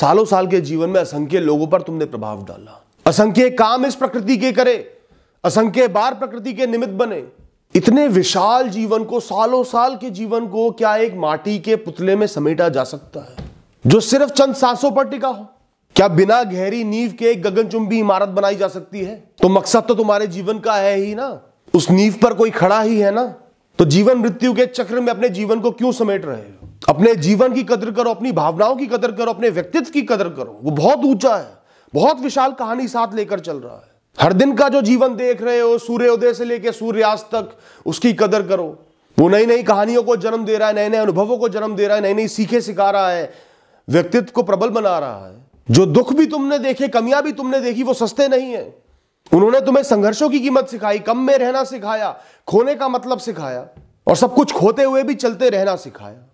सालों साल के जीवन में असंख्य लोगों पर तुमने प्रभाव डाला असंख्य काम इस प्रकृति के करे असंख्य बार प्रकृति के निमित्त बने इतने विशाल जीवन को सालों साल के जीवन को क्या एक माटी के पुतले में समेटा जा सकता है जो सिर्फ चंद सांसों पर टिका हो क्या बिना गहरी नींव के एक गगनचुंबी इमारत बनाई जा सकती है तो मकसद तो तुम्हारे जीवन का है ही ना उस नींव पर कोई खड़ा ही है ना तो जीवन मृत्यु के चक्र में अपने जीवन को क्यों समेट रहे हो अपने जीवन की कदर करो अपनी भावनाओं की कदर करो अपने व्यक्तित्व की कदर करो वो बहुत ऊंचा है बहुत विशाल कहानी साथ लेकर चल रहा है हर दिन का जो जीवन देख रहे हो सूर्योदय से लेकर सूर्यास्त तक उसकी कदर करो वो नई नई कहानियों को जन्म दे रहा है नए नए अनुभवों को जन्म दे रहा है नई नई सीखे सिखा रहा है व्यक्तित्व को प्रबल बना रहा है जो दुख भी तुमने देखे कमियां भी तुमने देखी वो सस्ते नहीं है उन्होंने तुम्हें संघर्षों की कीमत सिखाई कम में रहना सिखाया खोने का मतलब सिखाया और सब कुछ खोते हुए भी चलते रहना सिखाया